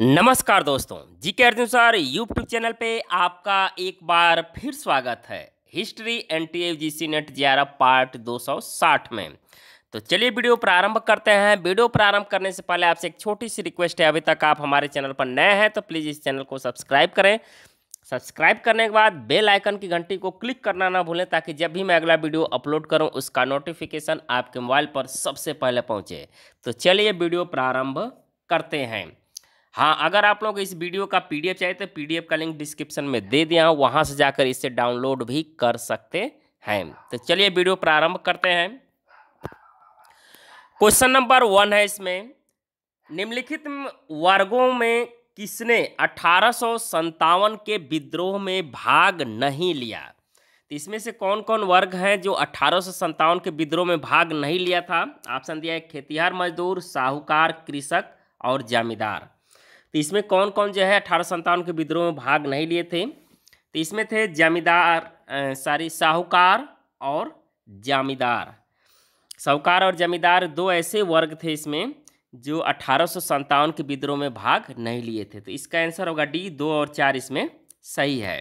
नमस्कार दोस्तों जी के अनुसार यूट्यूब चैनल पे आपका एक बार फिर स्वागत है history N T F G C NET G part 260 में तो चलिए वीडियो प्रारंभ करते हैं वीडियो प्रारंभ करने से पहले आपसे एक छोटी सी रिक्वेस्ट है अभी तक आप हमारे चैनल पर नए हैं तो प्लीज़ इस चैनल को सब्सक्राइब करें सब्सक्राइब करने के बाद बेल आइकन की घंटी को क्लिक करना ना भूलें ताकि जब भी मैं अगला वीडियो अपलोड करूं उसका नोटिफिकेशन आपके मोबाइल पर सबसे पहले पहुंचे तो चलिए वीडियो प्रारंभ करते हैं हाँ अगर आप लोग इस वीडियो का पीडीएफ चाहिए तो पीडीएफ का लिंक डिस्क्रिप्शन में दे दिया हूँ वहाँ से जाकर इसे डाउनलोड भी कर सकते हैं तो चलिए वीडियो प्रारंभ करते हैं क्वेश्चन नंबर वन है इसमें निम्नलिखित वर्गों में किसने अठारह के विद्रोह में भाग नहीं लिया तो इसमें से कौन कौन वर्ग हैं जो अठारह के विद्रोह में भाग नहीं लिया था ऑप्शन दिया है खेतिहार मजदूर साहूकार कृषक और जमींदार तो इसमें कौन कौन जो है अठारह संतावन के विद्रोह में भाग नहीं लिए थे तो इसमें थे जमींदार सॉरी साहूकार और जमींदार साहूकार और जमींदार दो ऐसे वर्ग थे इसमें जो अठारह के विद्रोह में भाग नहीं लिए थे तो इसका आंसर होगा डी दो और चार इसमें सही है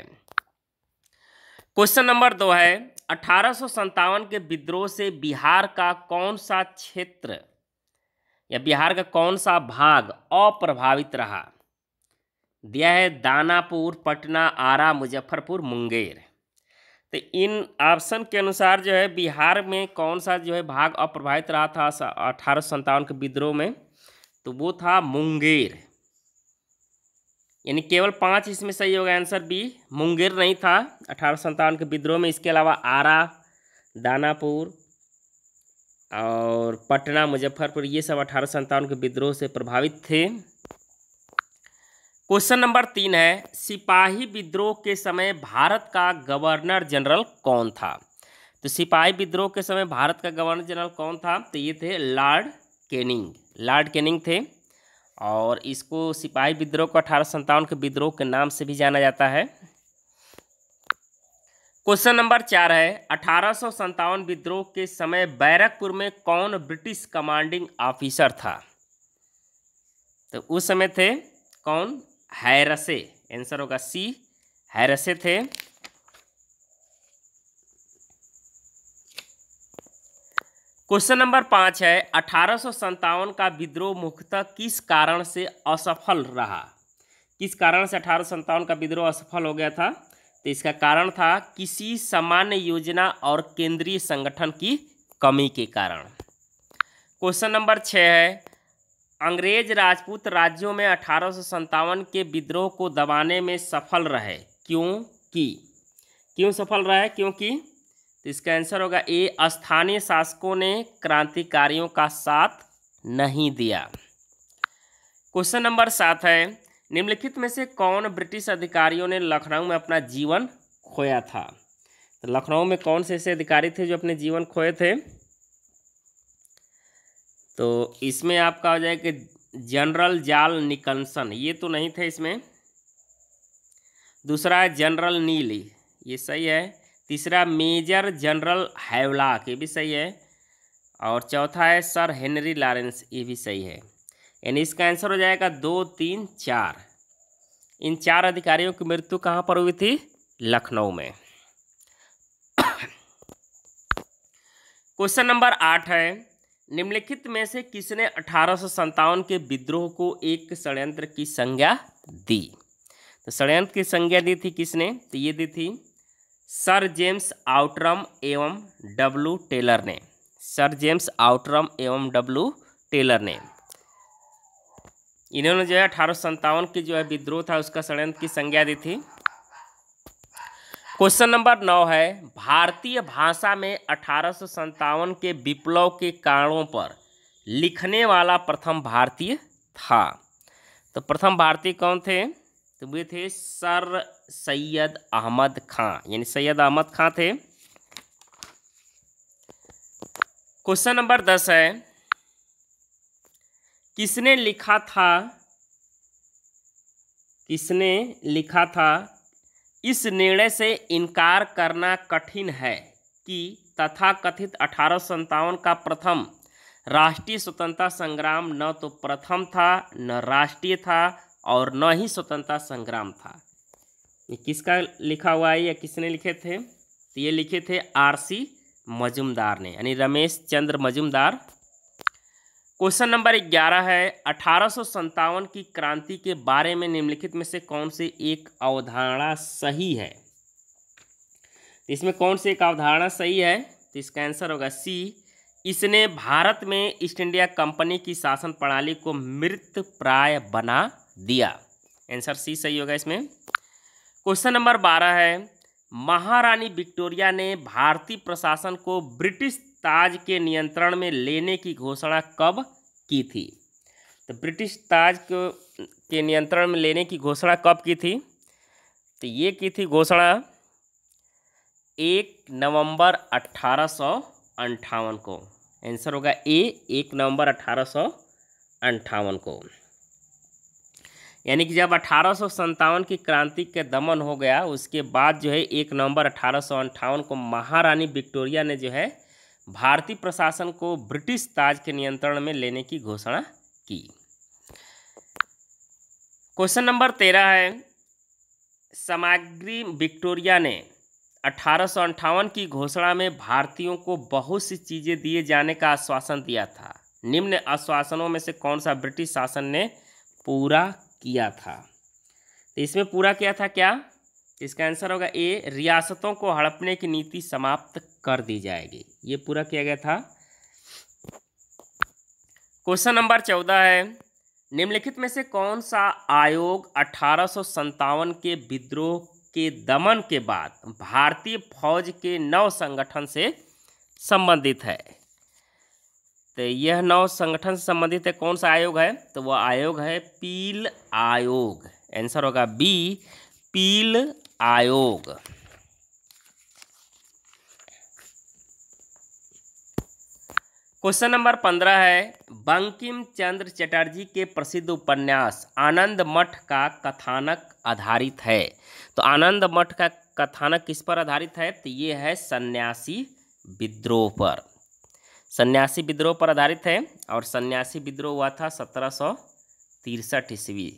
क्वेश्चन नंबर दो है अठारह के विद्रोह से बिहार का कौन सा क्षेत्र या बिहार का कौन सा भाग अप्रभावित रहा दिया है दानापुर पटना आरा मुजफ्फरपुर मुंगेर तो इन ऑप्शन के अनुसार जो है बिहार में कौन सा जो है भाग अप्रभावित रहा था अठारह सौ के विद्रोह में तो वो था मुंगेर यानी केवल पाँच इसमें सही होगा आंसर बी मुंगेर नहीं था अठारह के विद्रोह में इसके अलावा आरा दानापुर और पटना मुजफ्फरपुर ये सब अठारह सत्तावन के विद्रोह से प्रभावित थे क्वेश्चन नंबर तीन है सिपाही विद्रोह के समय भारत का गवर्नर जनरल कौन था तो सिपाही विद्रोह के समय भारत का गवर्नर जनरल कौन था तो ये थे लॉर्ड केनिंग लॉर्ड केनिंग थे और इसको सिपाही विद्रोह को अठारह सत्तावन के विद्रोह के नाम से भी जाना जाता है क्वेश्चन नंबर चार है अठारह विद्रोह के समय बैरकपुर में कौन ब्रिटिश कमांडिंग ऑफिसर था तो उस समय थे कौन हैरसे आंसर होगा सी हैरसे थे क्वेश्चन नंबर पाँच है अठारह का विद्रोह मुख्यतः किस कारण से असफल रहा किस कारण से अठारह का विद्रोह असफल हो गया था तो इसका कारण था किसी सामान्य योजना और केंद्रीय संगठन की कमी के कारण क्वेश्चन नंबर छः है अंग्रेज राजपूत राज्यों में अठारह के विद्रोह को दबाने में सफल रहे क्यों की क्यों सफल रहे क्योंकि तो इसका आंसर होगा ए स्थानीय शासकों ने क्रांतिकारियों का साथ नहीं दिया क्वेश्चन नंबर सात है निम्नलिखित में से कौन ब्रिटिश अधिकारियों ने लखनऊ में अपना जीवन खोया था तो लखनऊ में कौन से ऐसे अधिकारी थे जो अपने जीवन खोए थे तो इसमें आपका हो जाए कि जनरल जाल निकलसन ये तो नहीं थे इसमें दूसरा है जनरल नीली ये सही है तीसरा मेजर जनरल हैवलाक ये भी सही है और चौथा है सर हेनरी लॉरेंस ये भी सही है यानी इसका आंसर हो जाएगा दो तीन चार इन चार अधिकारियों की मृत्यु कहाँ पर हुई थी लखनऊ में क्वेश्चन नंबर आठ है निम्नलिखित में से किसने अठारह के विद्रोह को एक षडयंत्र की संज्ञा दी तो षडयंत्र की संज्ञा दी थी किसने तो ये दी थी सर जेम्स आउटरम एवं डब्लू टेलर ने सर जेम्स आउटरम एवं डब्लू टेलर ने इन्होंने जो है अठारह की जो है विद्रोह था उसका षडयंत्र की संज्ञा दी थी क्वेश्चन नंबर नौ है भारतीय भाषा में अठारह संतावन के विप्लव के कारणों पर लिखने वाला प्रथम भारतीय था तो प्रथम भारतीय कौन थे तो वे थे सर सैयद अहमद खां यानी सैयद अहमद खां थे क्वेश्चन नंबर दस है किसने लिखा था किसने लिखा था इस निर्णय से इनकार करना कठिन है कि तथाकथित अठारह का प्रथम राष्ट्रीय स्वतंत्रता संग्राम न तो प्रथम था न राष्ट्रीय था और न ही स्वतंत्रता संग्राम था ये किसका लिखा हुआ है या किसने लिखे थे तो ये लिखे थे आरसी मजुमदार ने यानी रमेश चंद्र मजुमदार क्वेश्चन नंबर ग्यारह है अठारह की क्रांति के बारे में निम्नलिखित में से कौन से एक अवधारणा सही है तो इसमें कौन से एक अवधारणा सही है तो इसका आंसर होगा सी इसने भारत में ईस्ट इंडिया कंपनी की शासन प्रणाली को मृत प्राय बना दिया आंसर सी सही होगा इसमें क्वेश्चन नंबर बारह है महारानी विक्टोरिया ने भारतीय प्रशासन को ब्रिटिश ताज के नियंत्रण में लेने की घोषणा कब की थी तो ब्रिटिश ताज को के नियंत्रण में लेने की घोषणा कब की थी तो ये की थी घोषणा एक नवंबर अट्ठारह सौ अंठावन को आंसर होगा ए एक नवंबर अट्ठारह सौ अंठावन को यानी कि जब अठारह की क्रांति के दमन हो गया उसके बाद जो है एक नवंबर अठारह को महारानी विक्टोरिया ने जो है भारतीय प्रशासन को ब्रिटिश ताज के नियंत्रण में लेने की घोषणा की क्वेश्चन नंबर तेरह है सामग्री विक्टोरिया ने अठारह की घोषणा में भारतीयों को बहुत सी चीज़ें दिए जाने का आश्वासन दिया था निम्न आश्वासनों में से कौन सा ब्रिटिश शासन ने पूरा किया था तो इसमें पूरा किया था क्या इसका आंसर होगा ए रियासतों को हड़पने की नीति समाप्त कर दी जाएगी ये पूरा किया गया था क्वेश्चन नंबर चौदह है निम्नलिखित में से कौन सा आयोग अठारह के विद्रोह के दमन के बाद भारतीय फौज के नौ संगठन से संबंधित है तो यह नौ संगठन से संबंधित है कौन सा आयोग है तो वह आयोग है पील आयोग आंसर होगा बी पील आयोग क्वेश्चन नंबर पंद्रह है बंकिम चंद्र चटर्जी के प्रसिद्ध उपन्यास आनंद मठ का कथानक आधारित है तो आनंद मठ का कथानक किस पर आधारित है तो ये है सन्यासी विद्रोह पर सन्यासी विद्रोह पर आधारित है और सन्यासी विद्रोह हुआ था सत्रह सौ तिरसठ ईस्वी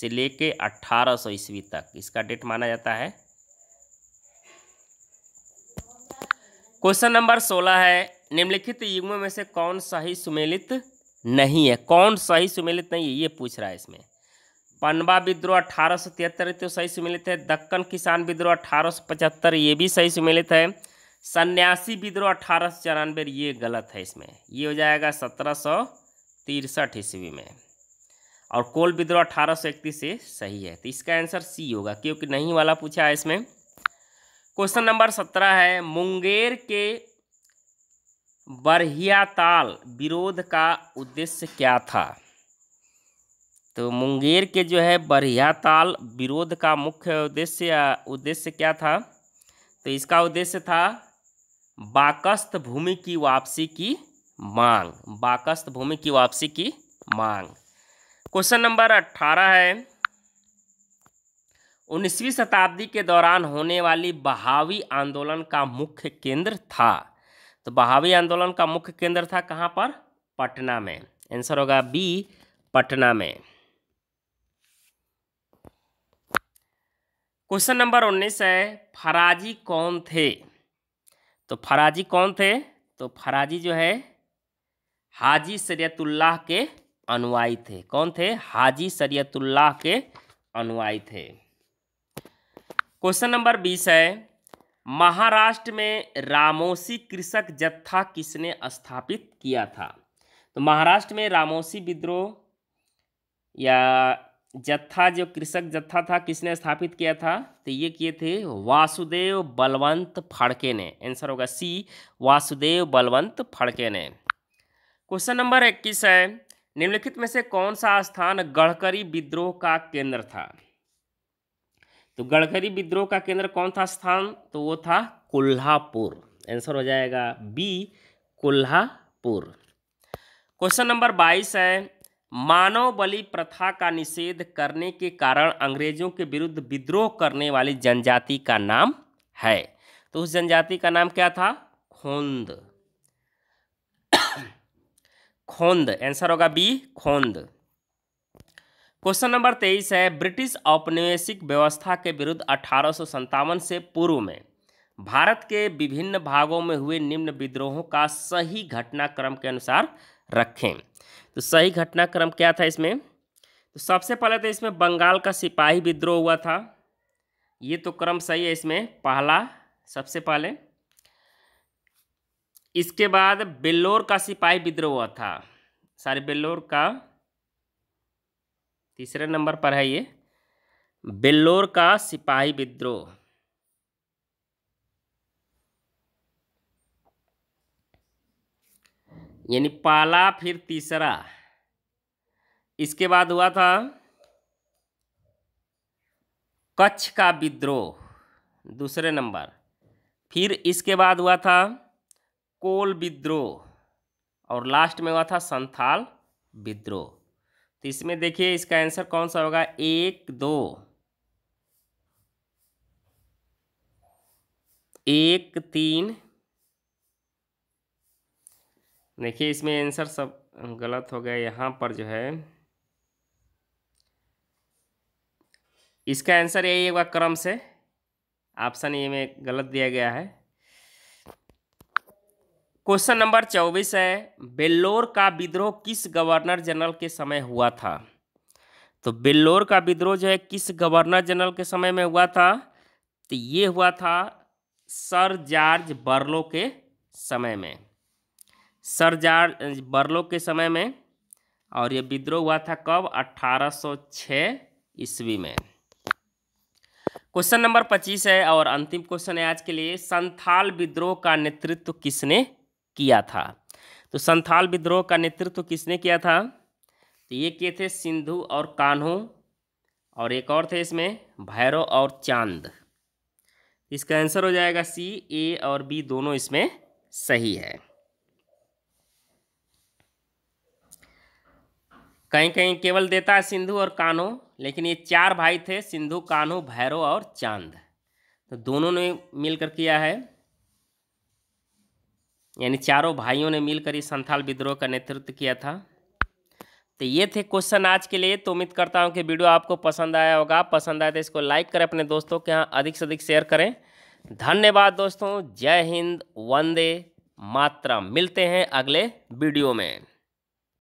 से लेके 1800 ईस्वी तक इसका डेट माना जाता है क्वेश्चन नंबर सोलह है निम्नलिखित युग्मों में से कौन सही सुमेलित नहीं है कौन सही सुमेलित नहीं है ये पूछ रहा है इसमें पनबा विद्रोह अठारह सौ तिहत्तर तो सही सुमेलित है दक्कन किसान विद्रोह अठारह सौ पचहत्तर ये भी सही सुमेलित है सन्यासी विद्रोह अठारह सौ चौरानवे ये गलत है इसमें ये हो जाएगा सत्रह सौ तिरसठ ईस्वी में और कोल विद्रोह अठारह सौ इकतीस से सही है तो इसका आंसर सी होगा क्योंकि नहीं वाला पूछा है इसमें क्वेश्चन नंबर सत्रह है मुंगेर के बरहियाताल विरोध का उद्देश्य क्या था तो मुंगेर के जो है बरहियाताल विरोध का मुख्य उद्देश्य उद्देश्य क्या था तो इसका उद्देश्य था बाकस्त भूमि की वापसी की मांग बाकस्त भूमि की वापसी की मांग क्वेश्चन नंबर अट्ठारह है उन्नीसवीं शताब्दी के दौरान होने वाली बहावी आंदोलन का मुख्य केंद्र था तो बहावी आंदोलन का मुख्य केंद्र था कहाँ पर पटना में आंसर होगा बी पटना में क्वेश्चन नंबर उन्नीस है फराजी कौन थे तो फराजी कौन थे तो फराजी जो है हाजी सैयतुल्लाह के अनुयायी थे कौन थे हाजी सरयतुल्लाह के अनुयायी थे क्वेश्चन नंबर बीस है महाराष्ट्र में रामोसी कृषक जत्था किसने स्थापित किया था तो महाराष्ट्र में रामोसी विद्रोह या जत्था जो कृषक जत्था था किसने स्थापित किया था तो ये किए थे वासुदेव बलवंत फड़के ने आंसर होगा सी वासुदेव बलवंत फड़के ने क्वेश्चन नंबर इक्कीस है निम्नलिखित में से कौन सा स्थान गढ़करी विद्रोह का केंद्र था तो गढ़करी विद्रोह का केंद्र कौन था स्थान तो वो था कोल्हापुर आंसर हो जाएगा बी कोल्हापुर क्वेश्चन नंबर बाईस है मानव बलि प्रथा का निषेध करने के कारण अंग्रेजों के विरुद्ध विद्रोह करने वाली जनजाति का नाम है तो उस जनजाति का नाम क्या था खोंद खोंद आंसर होगा बी खोंद क्वेश्चन नंबर तेईस है ब्रिटिश औपनिवेशिक व्यवस्था के विरुद्ध अठारह से पूर्व में भारत के विभिन्न भागों में हुए निम्न विद्रोहों का सही घटनाक्रम के अनुसार रखें तो सही घटनाक्रम क्या था इसमें तो सबसे पहले तो इसमें बंगाल का सिपाही विद्रोह हुआ था ये तो क्रम सही है इसमें पहला सबसे पहले इसके बाद बेल्लोर का सिपाही विद्रोह हुआ था सारे बेल्लोर का तीसरे नंबर पर है ये बेल्लोर का सिपाही विद्रोह यानी पाला फिर तीसरा इसके बाद हुआ था कच्छ का विद्रोह दूसरे नंबर फिर इसके बाद हुआ था कोल विद्रोह और लास्ट में हुआ था संथाल विद्रोह तो इसमें देखिए इसका आंसर कौन सा होगा एक दो एक तीन देखिए इसमें आंसर सब गलत हो गया यहाँ पर जो है इसका आंसर यही होगा क्रम से ऑप्शन ये में गलत दिया गया है क्वेश्चन नंबर चौबीस है बेल्लोर का विद्रोह किस गवर्नर जनरल के समय हुआ था तो बेल्लोर का विद्रोह जो है किस गवर्नर जनरल के समय में हुआ था तो ये हुआ था सर जॉर्ज बर्लो के समय में सर जॉर्ज बर्लो के समय में और ये विद्रोह हुआ था कब 1806 ईस्वी में क्वेश्चन नंबर 25 है और अंतिम क्वेश्चन है आज के लिए संथाल विद्रोह का नेतृत्व किसने किया था तो संथाल विद्रोह का नेतृत्व किसने किया था तो ये किए थे सिंधु और कान्हू और एक और थे इसमें भैरव और चांद इसका आंसर हो जाएगा सी ए और बी दोनों इसमें सही है कहीं कहीं केवल देता है सिंधु और कान्हो लेकिन ये चार भाई थे सिंधु कान्हो भैरव और चांद तो दोनों ने मिलकर किया है यानी चारों भाइयों ने मिलकर इस संथाल विद्रोह का नेतृत्व किया था तो ये थे क्वेश्चन आज के लिए तो उम्मीद करता हूँ कि वीडियो आपको पसंद आया होगा पसंद आया तो इसको लाइक करें अपने दोस्तों के यहाँ अधिक से अधिक शेयर करें धन्यवाद दोस्तों जय हिंद वंदे मातरम मिलते हैं अगले वीडियो में